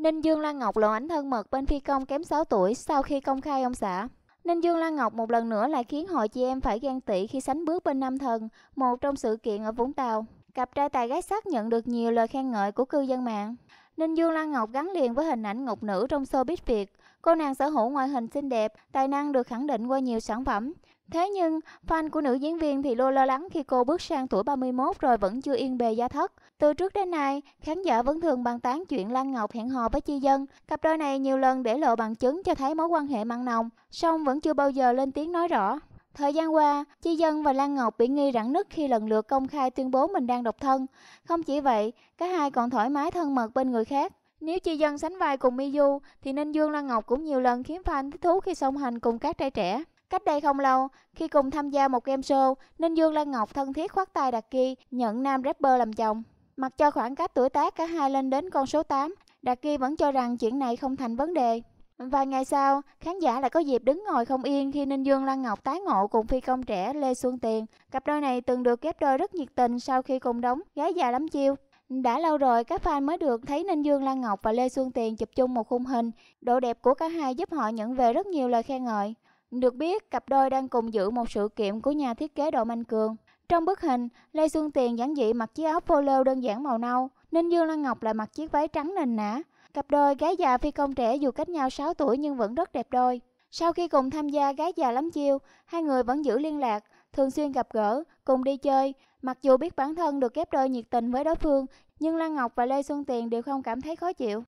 Ninh Dương Lan Ngọc lộ ảnh thân mật bên phi công kém 6 tuổi sau khi công khai ông xã. Ninh Dương Lan Ngọc một lần nữa lại khiến hội chị em phải ghen tị khi sánh bước bên nam thần, một trong sự kiện ở Vũng Tàu. Cặp trai tài gái sắc nhận được nhiều lời khen ngợi của cư dân mạng. Ninh Dương Lan Ngọc gắn liền với hình ảnh ngọc nữ trong showbiz Việt. Cô nàng sở hữu ngoại hình xinh đẹp, tài năng được khẳng định qua nhiều sản phẩm. Thế nhưng, fan của nữ diễn viên thì luôn lo lắng khi cô bước sang tuổi 31 rồi vẫn chưa yên bề gia thất. Từ trước đến nay, khán giả vẫn thường bàn tán chuyện Lan Ngọc hẹn hò với Chi Dân. Cặp đôi này nhiều lần để lộ bằng chứng cho thấy mối quan hệ mặn nồng, song vẫn chưa bao giờ lên tiếng nói rõ. Thời gian qua, Chi Dân và Lan Ngọc bị nghi rạn nứt khi lần lượt công khai tuyên bố mình đang độc thân. Không chỉ vậy, cả hai còn thoải mái thân mật bên người khác. Nếu Chi Dân sánh vai cùng Miu thì Ninh Dương Lan Ngọc cũng nhiều lần khiến fan thích thú khi song hành cùng các trai trẻ. Cách đây không lâu, khi cùng tham gia một game show, Ninh Dương Lan Ngọc thân thiết khoác tay Đạt Ki nhận nam rapper làm chồng. Mặc cho khoảng cách tuổi tác cả hai lên đến con số 8, Đạt Ki vẫn cho rằng chuyện này không thành vấn đề. Vài ngày sau, khán giả lại có dịp đứng ngồi không yên khi Ninh Dương Lan Ngọc tái ngộ cùng phi công trẻ Lê Xuân Tiền. Cặp đôi này từng được ghép đôi rất nhiệt tình sau khi cùng đóng Gái già lắm chiêu. Đã lâu rồi, các fan mới được thấy Ninh Dương Lan Ngọc và Lê Xuân Tiền chụp chung một khung hình. Độ đẹp của cả hai giúp họ nhận về rất nhiều lời khen ngợi. Được biết, cặp đôi đang cùng dự một sự kiện của nhà thiết kế Đỗ Minh Cường. Trong bức hình, Lê Xuân Tiền giản dị mặc chiếc áo polo đơn giản màu nâu, nên Dương Lan Ngọc lại mặc chiếc váy trắng nền nã. Cặp đôi gái già phi công trẻ dù cách nhau 6 tuổi nhưng vẫn rất đẹp đôi. Sau khi cùng tham gia gái già lắm chiêu, hai người vẫn giữ liên lạc, thường xuyên gặp gỡ, cùng đi chơi. Mặc dù biết bản thân được ghép đôi nhiệt tình với đối phương, nhưng Lan Ngọc và Lê Xuân Tiền đều không cảm thấy khó chịu.